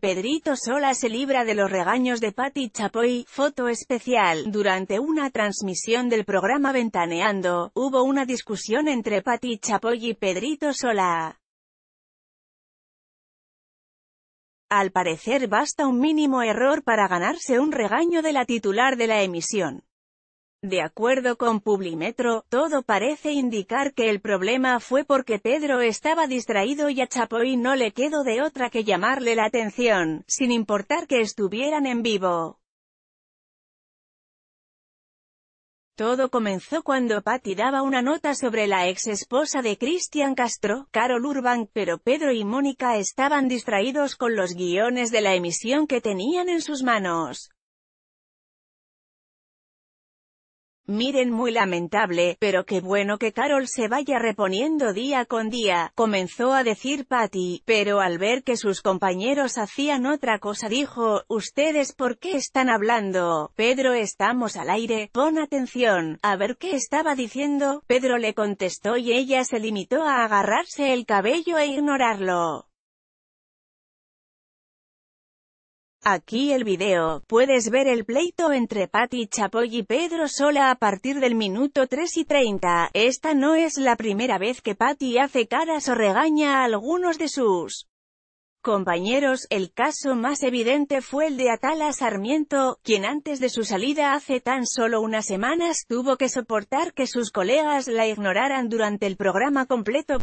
Pedrito Sola se libra de los regaños de Patti Chapoy, foto especial. Durante una transmisión del programa Ventaneando, hubo una discusión entre Patti Chapoy y Pedrito Sola. Al parecer basta un mínimo error para ganarse un regaño de la titular de la emisión. De acuerdo con Publimetro, todo parece indicar que el problema fue porque Pedro estaba distraído y a Chapoy no le quedó de otra que llamarle la atención, sin importar que estuvieran en vivo. Todo comenzó cuando Patty daba una nota sobre la ex esposa de Cristian Castro, Carol Urban, pero Pedro y Mónica estaban distraídos con los guiones de la emisión que tenían en sus manos. Miren muy lamentable, pero qué bueno que Carol se vaya reponiendo día con día, comenzó a decir Patty, pero al ver que sus compañeros hacían otra cosa dijo, ¿ustedes por qué están hablando? Pedro estamos al aire, pon atención, a ver qué estaba diciendo, Pedro le contestó y ella se limitó a agarrarse el cabello e ignorarlo. Aquí el video, puedes ver el pleito entre Patti Chapoy y Pedro Sola a partir del minuto 3 y 30. Esta no es la primera vez que Patti hace caras o regaña a algunos de sus compañeros. El caso más evidente fue el de Atala Sarmiento, quien antes de su salida hace tan solo unas semanas tuvo que soportar que sus colegas la ignoraran durante el programa completo.